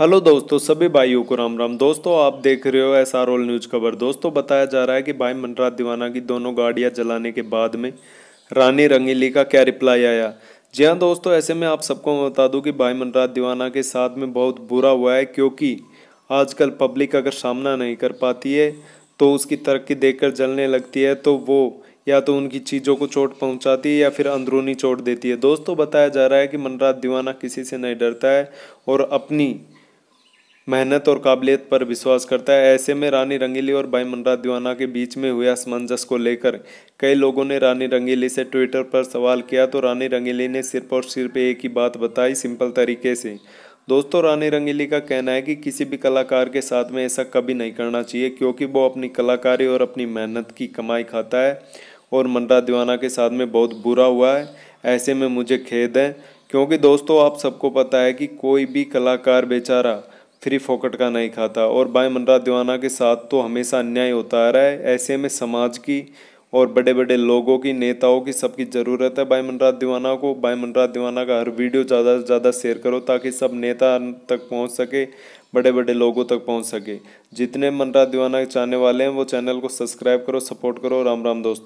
hello दोस्तों सभी भाइयों को राम राम दोस्तों आप देख रहे हो एस आर ओल न्यूज़ खबर दोस्तों बताया जा रहा है कि भाई मनराज दीवाना की दोनों गाड़ियां जलाने के बाद में रानी रंगीली का क्या रिप्लाई आया जी हाँ दोस्तों ऐसे में आप सबको मैं बता दूं कि भाई मनराज दीवाना के साथ में बहुत बुरा हुआ है क्योंकि आजकल पब्लिक अगर सामना नहीं कर पाती है तो उसकी तरक्की देख जलने लगती है तो वो या तो उनकी चीज़ों को चोट पहुंचाती है या फिर अंदरूनी चोट देती है दोस्तों बताया जा रहा है कि मनराज दीवाना किसी से नहीं डरता है और अपनी मेहनत और काबिलियत पर विश्वास करता है ऐसे में रानी रंगीली और भाई मनराज दीवाना के बीच में हुए असमंजस को लेकर कई लोगों ने रानी रंगीली से ट्विटर पर सवाल किया तो रानी रंगीली ने सिर्फ और सिर्फ एक ही बात बताई सिंपल तरीके से दोस्तों रानी रंगीली का कहना है कि किसी भी कलाकार के साथ में ऐसा कभी नहीं करना चाहिए क्योंकि वो अपनी कलाकारी और अपनी मेहनत की कमाई खाता है और मनराज दीवाना के साथ में बहुत बुरा हुआ है ऐसे में मुझे खेद है क्योंकि दोस्तों आप सबको पता है कि कोई भी कलाकार बेचारा फ्री फोकट का नहीं खाता और भाई मनराज दीवाना के साथ तो हमेशा अन्याय होता आ रहा है ऐसे में समाज की और बड़े बड़े लोगों की नेताओं की सबकी ज़रूरत है भाई मनराज दीवाना को भाई मनराज दीवाना का हर वीडियो ज़्यादा से ज़्यादा शेयर करो ताकि सब नेता तक पहुंच सके बड़े बड़े लोगों तक पहुंच सके जितने मनराज दीवाना के चाहने वाले हैं वो चैनल को सब्सक्राइब करो सपोर्ट करो राम राम दोस्तों